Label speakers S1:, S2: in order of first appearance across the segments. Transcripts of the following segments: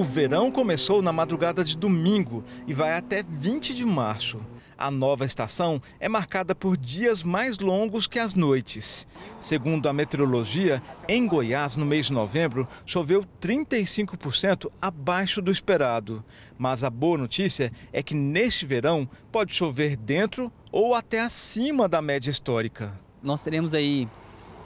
S1: O verão começou na madrugada de domingo e vai até 20 de março. A nova estação é marcada por dias mais longos que as noites. Segundo a meteorologia, em Goiás, no mês de novembro, choveu 35% abaixo do esperado. Mas a boa notícia é que neste verão pode chover dentro ou até acima da média histórica. Nós teremos aí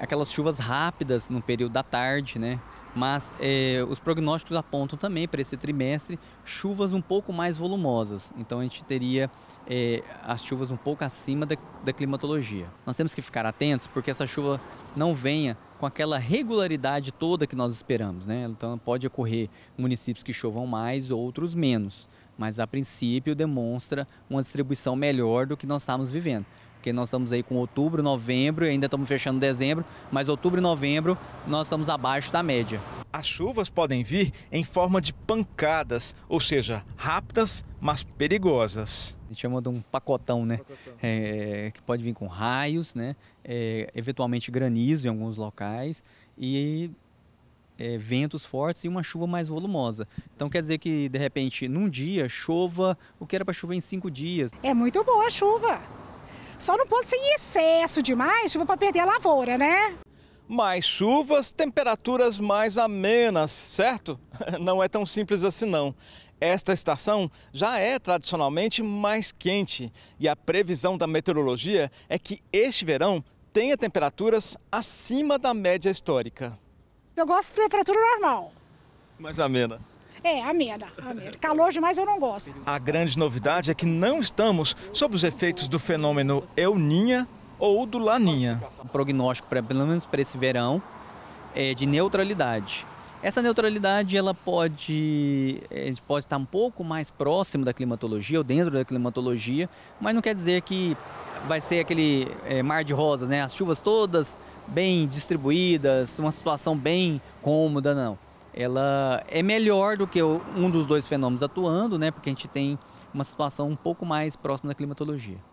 S2: aquelas chuvas rápidas no período da tarde, né? Mas é, os prognósticos apontam também para esse trimestre chuvas um pouco mais volumosas. Então a gente teria é, as chuvas um pouco acima da, da climatologia. Nós temos que ficar atentos porque essa chuva não venha com aquela regularidade toda que nós esperamos, né? Então pode ocorrer municípios que chovam mais, outros menos, mas a princípio demonstra uma distribuição melhor do que nós estamos vivendo porque nós estamos aí com outubro, novembro, ainda estamos fechando dezembro,
S1: mas outubro e novembro nós estamos abaixo da média. As chuvas podem vir em forma de pancadas, ou seja, rápidas, mas perigosas. A gente chama de um
S2: pacotão, né? Pacotão. É, que pode vir com raios, né? É, eventualmente granizo em alguns locais e é, ventos fortes e uma chuva mais volumosa. Então quer dizer que de repente num dia chova o que era para chover em cinco dias. É muito boa a chuva. Só não pode ser em excesso demais, chuva para perder a lavoura, né?
S1: Mais chuvas, temperaturas mais amenas, certo? Não é tão simples assim não. Esta estação já é tradicionalmente mais quente e a previsão da meteorologia é que este verão tenha temperaturas acima da média histórica.
S2: Eu gosto de temperatura normal.
S1: Mais amena.
S2: É, amena, amena. Calor demais eu não gosto.
S1: A grande novidade é que não estamos sob os efeitos do fenômeno Euninha ou do Laninha. O prognóstico, pra, pelo
S2: menos para esse verão, é de neutralidade. Essa neutralidade ela pode, é, pode estar um pouco mais próximo da climatologia ou dentro da climatologia, mas não quer dizer que vai ser aquele é, mar de rosas, né? As chuvas todas bem distribuídas, uma situação bem cômoda, não ela é melhor do que um dos dois fenômenos atuando, né? Porque a gente tem uma situação um pouco mais próxima da climatologia.